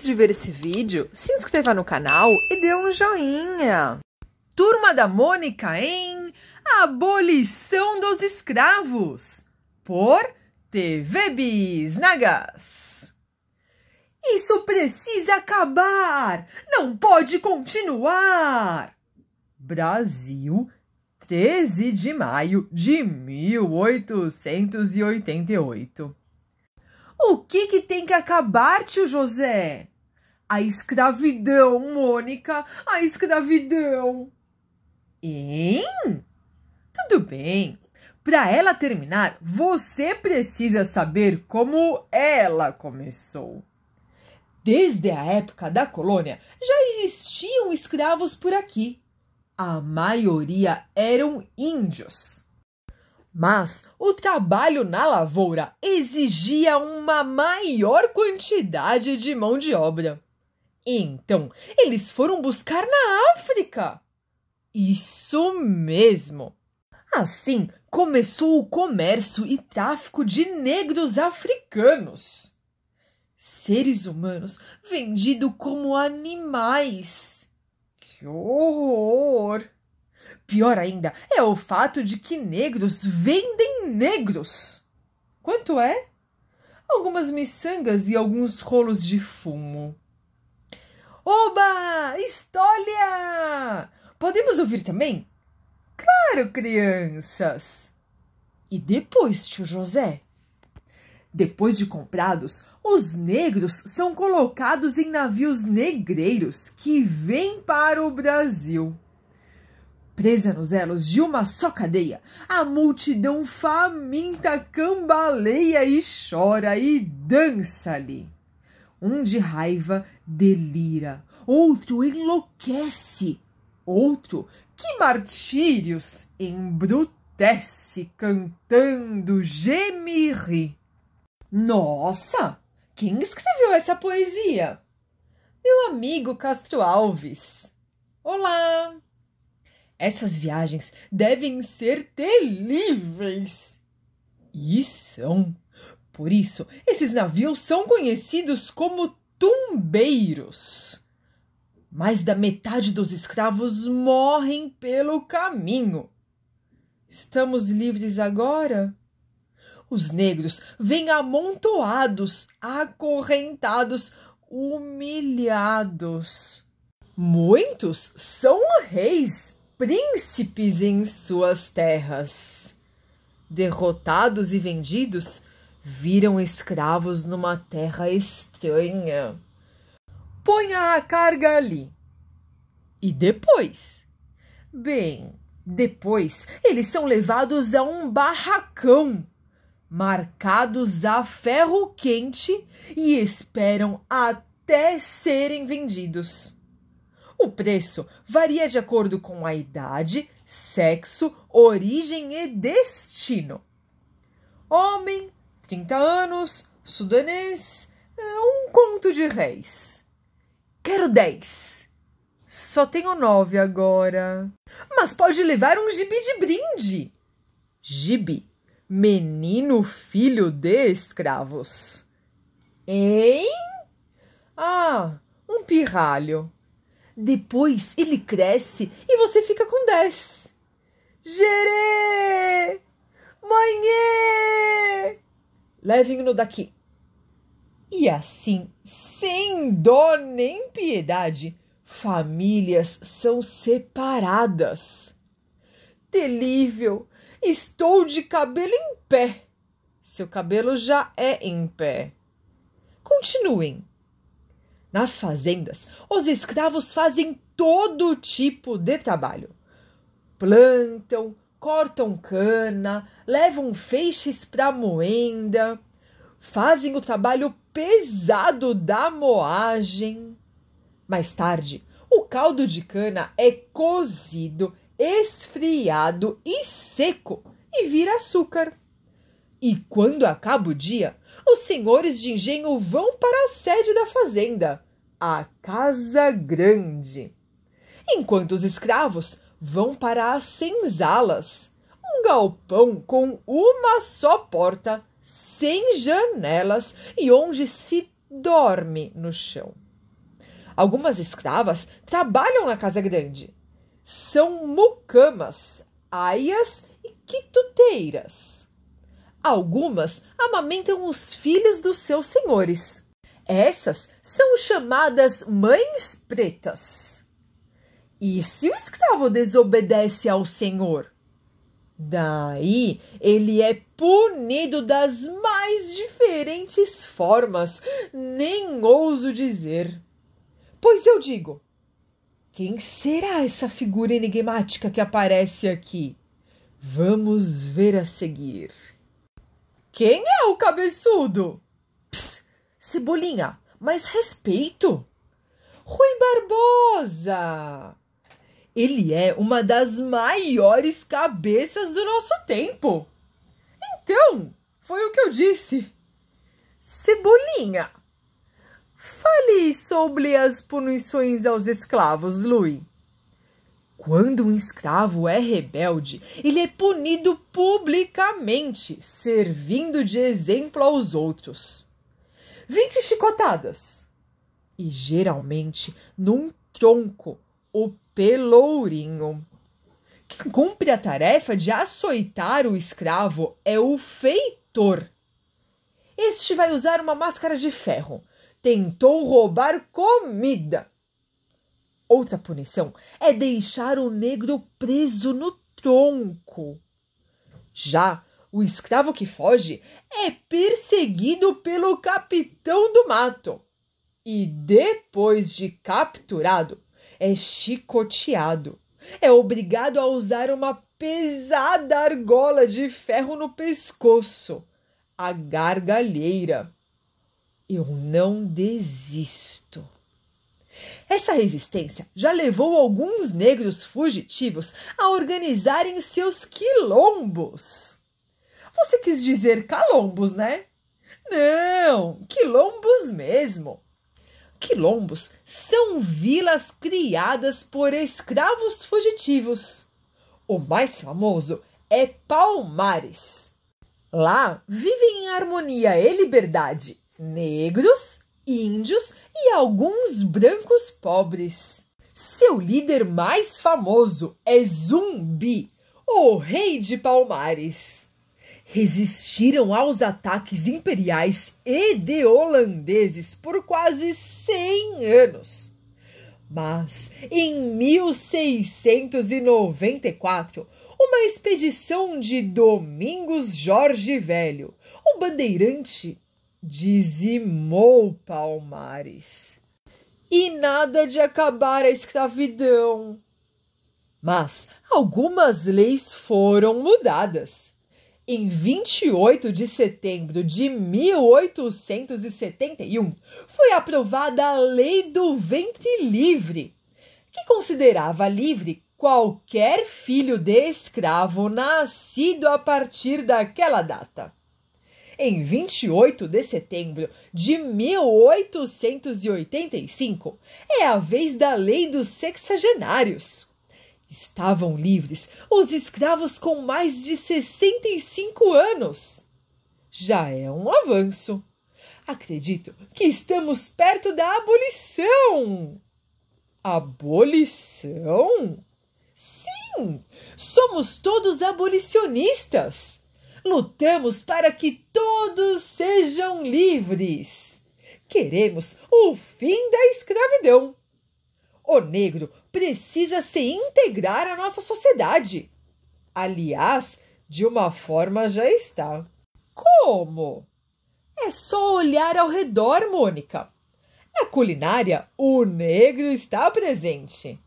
Antes de ver esse vídeo, se inscreva no canal e dê um joinha. Turma da Mônica em Abolição dos Escravos, por TV Bisnagas. Isso precisa acabar! Não pode continuar! Brasil, 13 de maio de 1888. O que que tem que acabar, tio José? A escravidão, Mônica, a escravidão. Hein? Tudo bem. Para ela terminar, você precisa saber como ela começou. Desde a época da colônia, já existiam escravos por aqui. A maioria eram índios. Mas o trabalho na lavoura exigia uma maior quantidade de mão de obra. Então, eles foram buscar na África. Isso mesmo. Assim começou o comércio e tráfico de negros africanos. Seres humanos vendidos como animais. Que horror! Pior ainda é o fato de que negros vendem negros. Quanto é? Algumas miçangas e alguns rolos de fumo. Oba! História! Podemos ouvir também? Claro, crianças! E depois, tio José? Depois de comprados, os negros são colocados em navios negreiros que vêm para o Brasil. Presa nos elos de uma só cadeia, a multidão faminta cambaleia e chora e dança-lhe. Um de raiva delira, outro enlouquece, outro que martírios embrutece, cantando, gemirri. Nossa! Quem escreveu essa poesia? Meu amigo Castro Alves. Olá! Essas viagens devem ser terríveis. E são. Por isso, esses navios são conhecidos como tumbeiros. Mais da metade dos escravos morrem pelo caminho. Estamos livres agora? Os negros vêm amontoados, acorrentados, humilhados. Muitos são reis, príncipes em suas terras. Derrotados e vendidos, viram escravos numa terra estranha. Ponha a carga ali. E depois? Bem, depois eles são levados a um barracão, marcados a ferro quente e esperam até serem vendidos. O preço varia de acordo com a idade, sexo, origem e destino. Homem 30 anos, sudanês, é um conto de réis. Quero 10. Só tenho 9 agora. Mas pode levar um gibi de brinde. Gibi, menino filho de escravos. Hein? Ah, um pirralho. Depois ele cresce e você fica com 10. Gerê! Manhê! levem-no daqui. E assim, sem dó nem piedade, famílias são separadas. Delível, estou de cabelo em pé. Seu cabelo já é em pé. Continuem. Nas fazendas, os escravos fazem todo tipo de trabalho. Plantam, cortam cana, levam feixes para moenda, fazem o trabalho pesado da moagem. Mais tarde, o caldo de cana é cozido, esfriado e seco e vira açúcar. E quando acaba o dia, os senhores de engenho vão para a sede da fazenda, a Casa Grande. Enquanto os escravos vão para as senzalas, um galpão com uma só porta, sem janelas e onde se dorme no chão. Algumas escravas trabalham na casa grande. São mucamas, aias e quituteiras. Algumas amamentam os filhos dos seus senhores. Essas são chamadas mães pretas. E se o escravo desobedece ao Senhor? Daí ele é punido das mais diferentes formas, nem ouso dizer. Pois eu digo: quem será essa figura enigmática que aparece aqui? Vamos ver a seguir. Quem é o cabeçudo? Ps, Cebolinha, mas respeito! Rui Barbosa! Ele é uma das maiores cabeças do nosso tempo. Então, foi o que eu disse. Cebolinha, fale sobre as punições aos escravos, Louis. Quando um escravo é rebelde, ele é punido publicamente, servindo de exemplo aos outros. Vinte chicotadas! E geralmente num tronco o pelourinho. Quem cumpre a tarefa de açoitar o escravo é o feitor. Este vai usar uma máscara de ferro. Tentou roubar comida. Outra punição é deixar o negro preso no tronco. Já o escravo que foge é perseguido pelo capitão do mato e, depois de capturado, é chicoteado. É obrigado a usar uma pesada argola de ferro no pescoço a gargalheira. Eu não desisto. Essa resistência já levou alguns negros fugitivos a organizarem seus quilombos. Você quis dizer calombos, né? Não, quilombos mesmo. Quilombos são vilas criadas por escravos fugitivos. O mais famoso é Palmares. Lá vivem em harmonia e liberdade negros, índios e alguns brancos pobres. Seu líder mais famoso é Zumbi, o rei de Palmares resistiram aos ataques imperiais e de holandeses por quase 100 anos. Mas, em 1694, uma expedição de Domingos Jorge Velho, o um bandeirante, dizimou Palmares. E nada de acabar a escravidão. Mas algumas leis foram mudadas em 28 de setembro de 1871, foi aprovada a Lei do Ventre Livre, que considerava livre qualquer filho de escravo nascido a partir daquela data. Em 28 de setembro de 1885, é a vez da Lei dos Sexagenários Estavam livres os escravos com mais de 65 anos. Já é um avanço. Acredito que estamos perto da abolição. Abolição? Sim, somos todos abolicionistas. Lutamos para que todos sejam livres. Queremos o fim da escravidão. O negro precisa se integrar à nossa sociedade. Aliás, de uma forma já está. Como? É só olhar ao redor, Mônica. Na culinária, o negro está presente.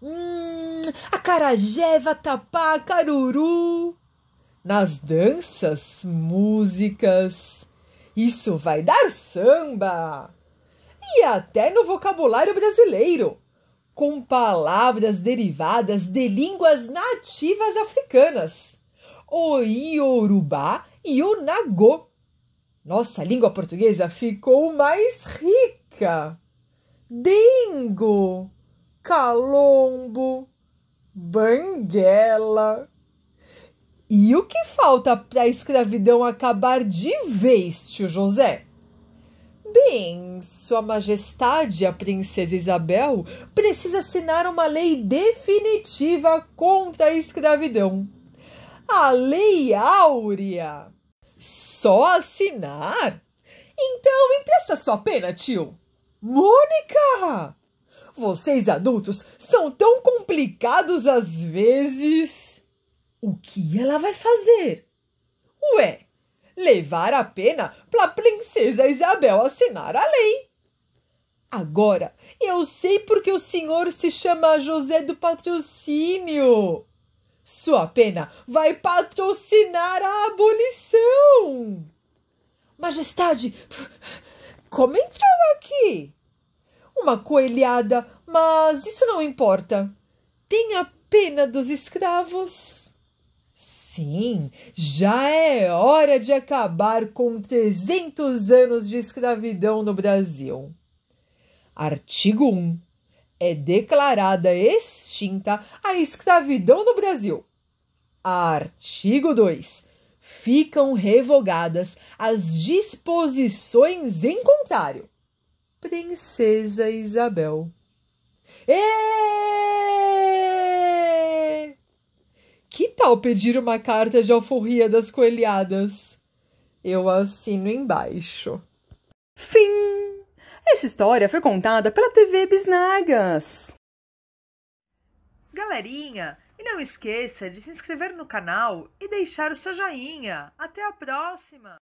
Hum, acarajé, vatapá, caruru. Nas danças, músicas. Isso vai dar samba! E até no vocabulário brasileiro com palavras derivadas de línguas nativas africanas, o Iorubá e o Nagô. Nossa língua portuguesa ficou mais rica. Dingo, calombo, banguela. E o que falta para a escravidão acabar de vez, tio José? Bem, Sua Majestade, a Princesa Isabel, precisa assinar uma lei definitiva contra a escravidão. A Lei Áurea. Só assinar? Então empresta sua pena, tio. Mônica! Vocês adultos são tão complicados às vezes. O que ela vai fazer? Ué, levar a pena para a princesa Isabel assinar a lei. Agora eu sei porque o senhor se chama José do Patrocínio. Sua pena vai patrocinar a abolição. Majestade, como entrou aqui? Uma coelhada, mas isso não importa. Tenha pena dos escravos. Sim, já é hora de acabar com 300 anos de escravidão no Brasil. Artigo 1. É declarada extinta a escravidão no Brasil. Artigo 2. Ficam revogadas as disposições em contrário. Princesa Isabel. Êêêê! É! ao pedir uma carta de alforria das coelhadas. Eu assino embaixo. Fim! Essa história foi contada pela TV Bisnagas. Galerinha, e não esqueça de se inscrever no canal e deixar o seu joinha. Até a próxima!